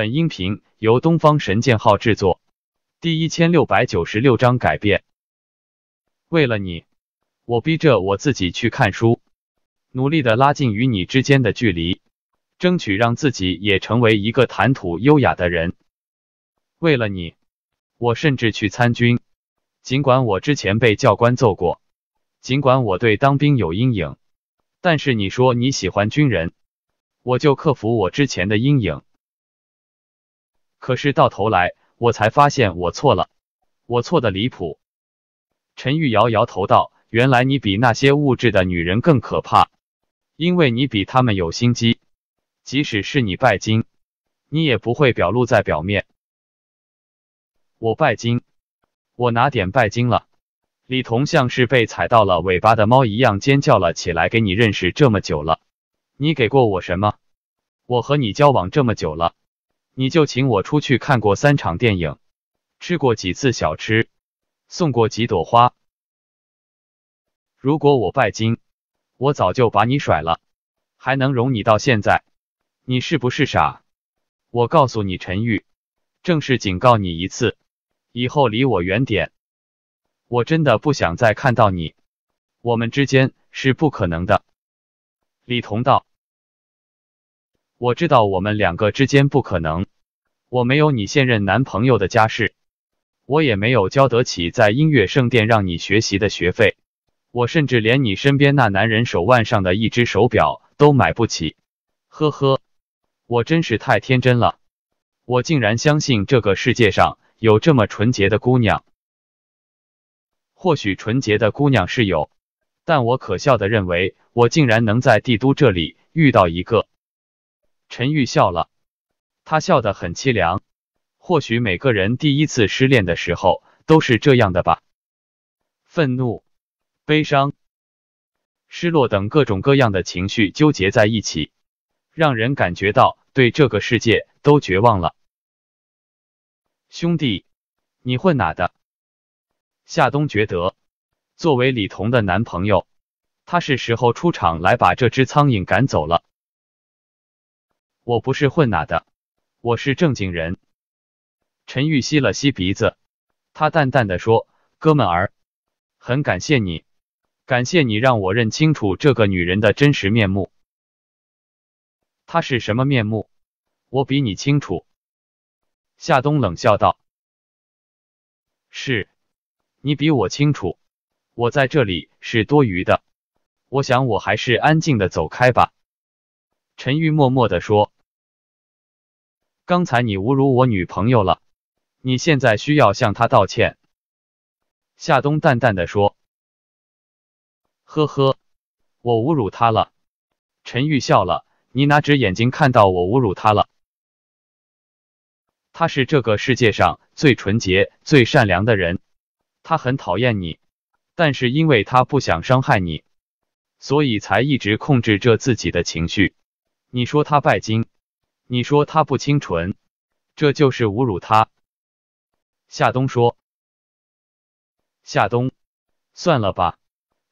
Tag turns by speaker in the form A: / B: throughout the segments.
A: 本音频由东方神剑号制作，第一千六百九十六章改变。为了你，我逼着我自己去看书，努力的拉近与你之间的距离，争取让自己也成为一个谈吐优雅的人。为了你，我甚至去参军，尽管我之前被教官揍过，尽管我对当兵有阴影，但是你说你喜欢军人，我就克服我之前的阴影。可是到头来，我才发现我错了，我错的离谱。陈玉瑶摇头道：“原来你比那些物质的女人更可怕，因为你比他们有心机。即使是你拜金，你也不会表露在表面。”我拜金，我哪点拜金了？李彤像是被踩到了尾巴的猫一样尖叫了起来：“给你认识这么久了，你给过我什么？我和你交往这么久了。”你就请我出去看过三场电影，吃过几次小吃，送过几朵花。如果我拜金，我早就把你甩了，还能容你到现在？你是不是傻？我告诉你，陈玉，正式警告你一次，以后离我远点。我真的不想再看到你，我们之间是不可能的。李彤道。我知道我们两个之间不可能。我没有你现任男朋友的家世，我也没有交得起在音乐圣殿让你学习的学费。我甚至连你身边那男人手腕上的一只手表都买不起。呵呵，我真是太天真了，我竟然相信这个世界上有这么纯洁的姑娘。或许纯洁的姑娘是有，但我可笑的认为，我竟然能在帝都这里遇到一个。陈玉笑了，他笑得很凄凉。或许每个人第一次失恋的时候都是这样的吧，愤怒、悲伤、失落等各种各样的情绪纠结在一起，让人感觉到对这个世界都绝望了。兄弟，你混哪的？夏冬觉得，作为李彤的男朋友，他是时候出场来把这只苍蝇赶走了。我不是混哪的，我是正经人。陈玉吸了吸鼻子，他淡淡的说：“哥们儿，很感谢你，感谢你让我认清楚这个女人的真实面目。她是什么面目，我比你清楚。”夏冬冷笑道：“是，你比我清楚，我在这里是多余的。我想我还是安静的走开吧。”陈玉默默地说：“刚才你侮辱我女朋友了，你现在需要向她道歉。”夏冬淡淡的说：“呵呵，我侮辱她了。”陈玉笑了：“你哪只眼睛看到我侮辱她了？她是这个世界上最纯洁、最善良的人，她很讨厌你，但是因为她不想伤害你，所以才一直控制着自己的情绪。”你说他拜金，你说他不清纯，这就是侮辱他。夏冬说：“夏冬，算了吧，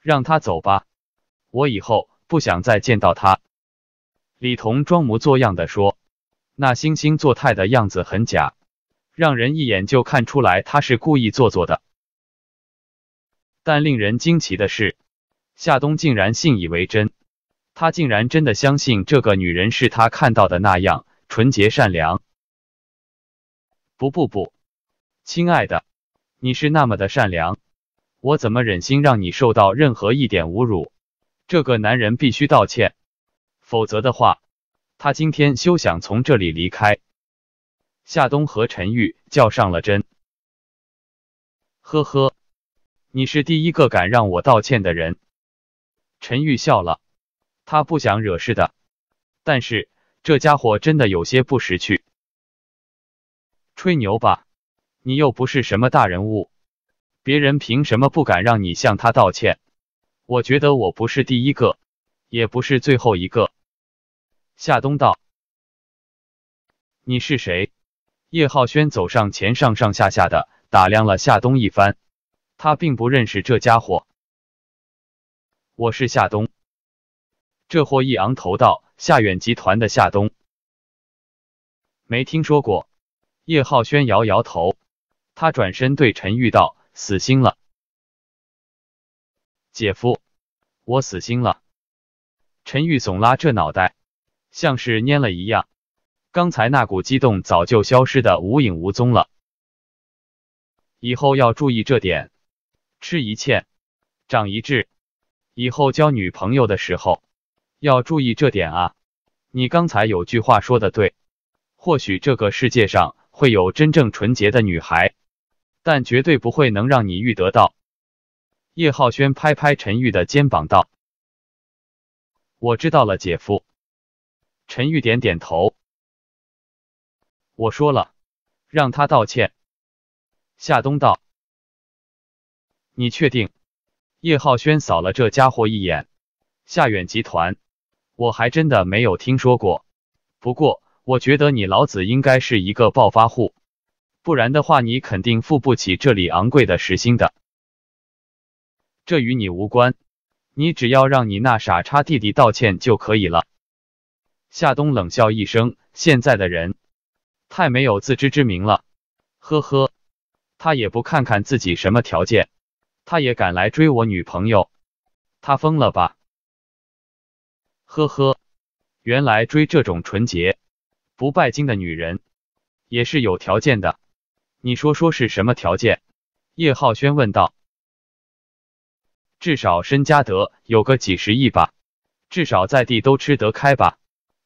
A: 让他走吧，我以后不想再见到他。”李彤装模作样的说：“那惺惺作态的样子很假，让人一眼就看出来他是故意做作的。”但令人惊奇的是，夏冬竟然信以为真。他竟然真的相信这个女人是他看到的那样纯洁善良。不不不，亲爱的，你是那么的善良，我怎么忍心让你受到任何一点侮辱？这个男人必须道歉，否则的话，他今天休想从这里离开。夏冬和陈玉较上了真。呵呵，你是第一个敢让我道歉的人。陈玉笑了。他不想惹事的，但是这家伙真的有些不识趣。吹牛吧，你又不是什么大人物，别人凭什么不敢让你向他道歉？我觉得我不是第一个，也不是最后一个。夏东道：“你是谁？”叶浩轩走上前，上上下下的打量了夏东一番，他并不认识这家伙。我是夏东。这货一昂头道：“夏远集团的夏冬，没听说过。”叶浩轩摇摇头，他转身对陈玉道：“死心了，姐夫，我死心了。”陈玉耸拉这脑袋，像是蔫了一样，刚才那股激动早就消失的无影无踪了。以后要注意这点，吃一堑，长一智，以后交女朋友的时候。要注意这点啊！你刚才有句话说的对，或许这个世界上会有真正纯洁的女孩，但绝对不会能让你遇得到。叶浩轩拍拍陈玉的肩膀道：“我知道了，姐夫。”陈玉点点头：“我说了，让他道歉。”夏冬道：“你确定？”叶浩轩扫了这家伙一眼，夏远集团。我还真的没有听说过，不过我觉得你老子应该是一个暴发户，不然的话你肯定付不起这里昂贵的时薪的。这与你无关，你只要让你那傻叉弟弟道歉就可以了。夏冬冷笑一声，现在的人太没有自知之明了。呵呵，他也不看看自己什么条件，他也敢来追我女朋友，他疯了吧？呵呵，原来追这种纯洁、不拜金的女人也是有条件的。你说说是什么条件？叶浩轩问道。至少身家得有个几十亿吧，至少在地都吃得开吧。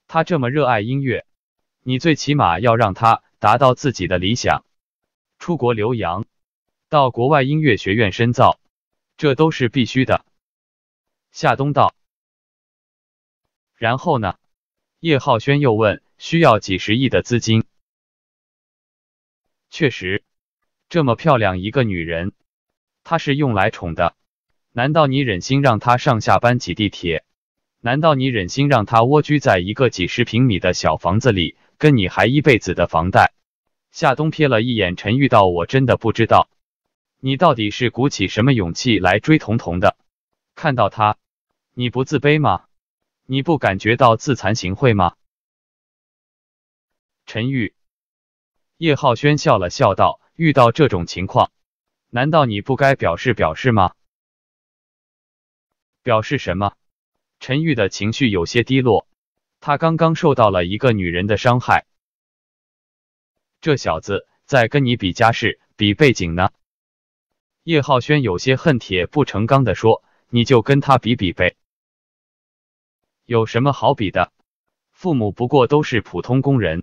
A: 他这么热爱音乐，你最起码要让他达到自己的理想，出国留洋，到国外音乐学院深造，这都是必须的。夏东道。然后呢？叶浩轩又问：“需要几十亿的资金？”确实，这么漂亮一个女人，她是用来宠的。难道你忍心让她上下班挤地铁？难道你忍心让她蜗居在一个几十平米的小房子里，跟你还一辈子的房贷？夏东瞥了一眼陈玉，道：“我真的不知道，你到底是鼓起什么勇气来追彤彤的？看到她，你不自卑吗？”你不感觉到自惭形秽吗，陈玉？叶浩轩笑了笑道：“遇到这种情况，难道你不该表示表示吗？”表示什么？陈玉的情绪有些低落，他刚刚受到了一个女人的伤害。这小子在跟你比家世、比背景呢。叶浩轩有些恨铁不成钢的说：“你就跟他比比呗。”有什么好比的？父母不过都是普通工人，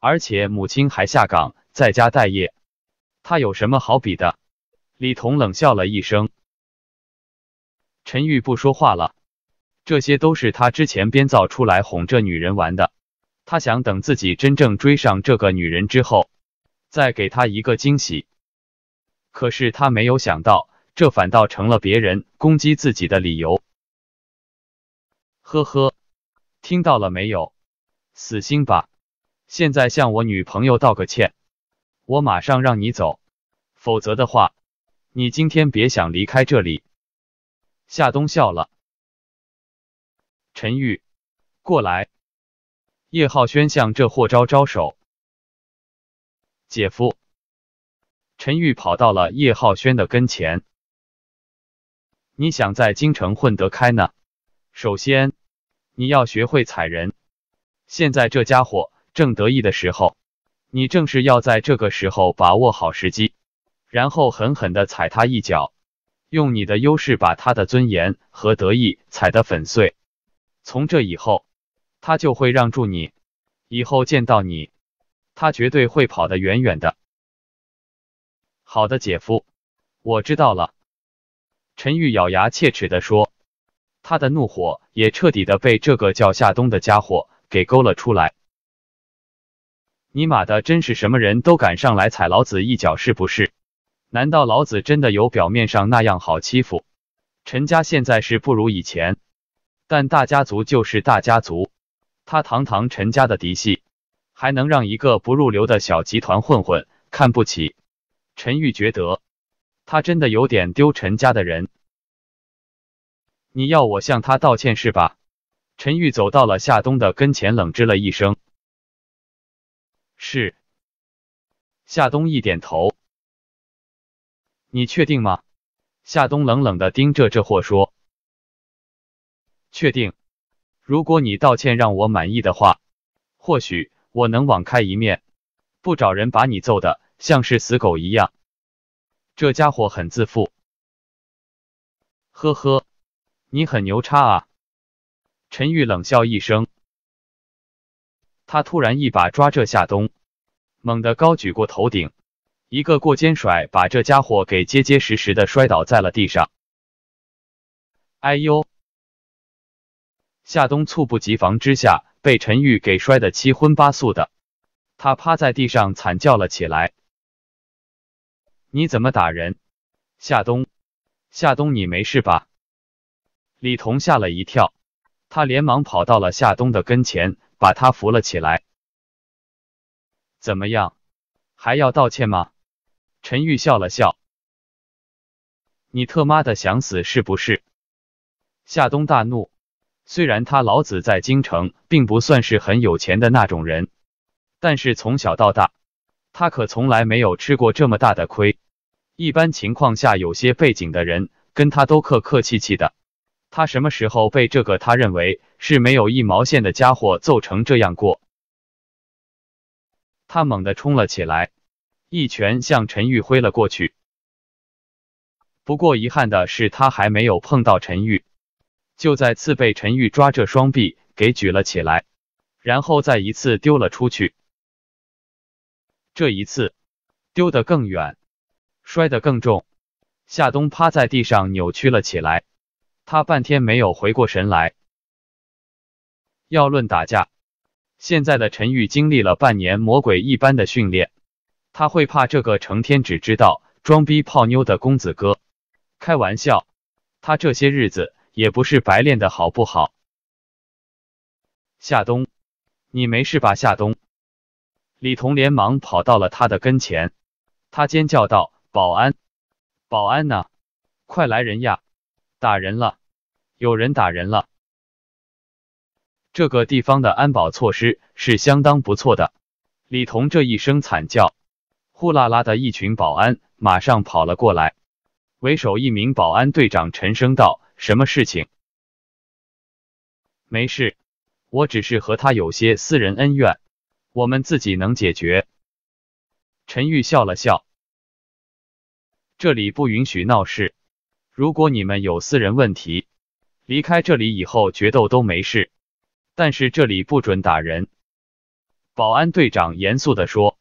A: 而且母亲还下岗在家待业，他有什么好比的？李彤冷笑了一声。陈玉不说话了，这些都是他之前编造出来哄这女人玩的。他想等自己真正追上这个女人之后，再给她一个惊喜。可是他没有想到，这反倒成了别人攻击自己的理由。呵呵，听到了没有？死心吧！现在向我女朋友道个歉，我马上让你走，否则的话，你今天别想离开这里。夏冬笑了。陈玉，过来。叶浩轩向这货招招手。姐夫。陈玉跑到了叶浩轩的跟前。你想在京城混得开呢？首先，你要学会踩人。现在这家伙正得意的时候，你正是要在这个时候把握好时机，然后狠狠的踩他一脚，用你的优势把他的尊严和得意踩得粉碎。从这以后，他就会让住你。以后见到你，他绝对会跑得远远的。好的，姐夫，我知道了。”陈玉咬牙切齿的说。他的怒火也彻底的被这个叫夏冬的家伙给勾了出来。尼玛的，真是什么人都敢上来踩老子一脚，是不是？难道老子真的有表面上那样好欺负？陈家现在是不如以前，但大家族就是大家族，他堂堂陈家的嫡系，还能让一个不入流的小集团混混看不起？陈玉觉得，他真的有点丢陈家的人。你要我向他道歉是吧？陈玉走到了夏冬的跟前，冷吱了一声。是。夏冬一点头。你确定吗？夏冬冷冷的盯着这货说：“确定。如果你道歉让我满意的话，或许我能网开一面，不找人把你揍的像是死狗一样。”这家伙很自负。呵呵。你很牛叉啊！陈玉冷笑一声，他突然一把抓着夏冬，猛地高举过头顶，一个过肩甩，把这家伙给结结实实的摔倒在了地上。哎呦！夏冬猝不及防之下，被陈玉给摔得七荤八素的，他趴在地上惨叫了起来。你怎么打人？夏冬，夏冬，你没事吧？李彤吓了一跳，他连忙跑到了夏冬的跟前，把他扶了起来。怎么样，还要道歉吗？陈玉笑了笑。你特妈的想死是不是？夏冬大怒。虽然他老子在京城并不算是很有钱的那种人，但是从小到大，他可从来没有吃过这么大的亏。一般情况下，有些背景的人跟他都客客气气的。他什么时候被这个他认为是没有一毛线的家伙揍成这样过？他猛地冲了起来，一拳向陈玉挥了过去。不过遗憾的是，他还没有碰到陈玉，就再次被陈玉抓着双臂给举了起来，然后再一次丢了出去。这一次，丢得更远，摔得更重。夏东趴在地上扭曲了起来。他半天没有回过神来。要论打架，现在的陈玉经历了半年魔鬼一般的训练，他会怕这个成天只知道装逼泡妞的公子哥？开玩笑，他这些日子也不是白练的好不好？夏冬，你没事吧？夏冬，李彤连忙跑到了他的跟前，他尖叫道：“保安，保安呢？快来人呀！”打人了！有人打人了！这个地方的安保措施是相当不错的。李彤这一声惨叫，呼啦啦的一群保安马上跑了过来。为首一名保安队长沉声道：“什么事情？”“没事，我只是和他有些私人恩怨，我们自己能解决。”陈玉笑了笑：“这里不允许闹事。”如果你们有私人问题，离开这里以后决斗都没事，但是这里不准打人。保安队长严肃地说。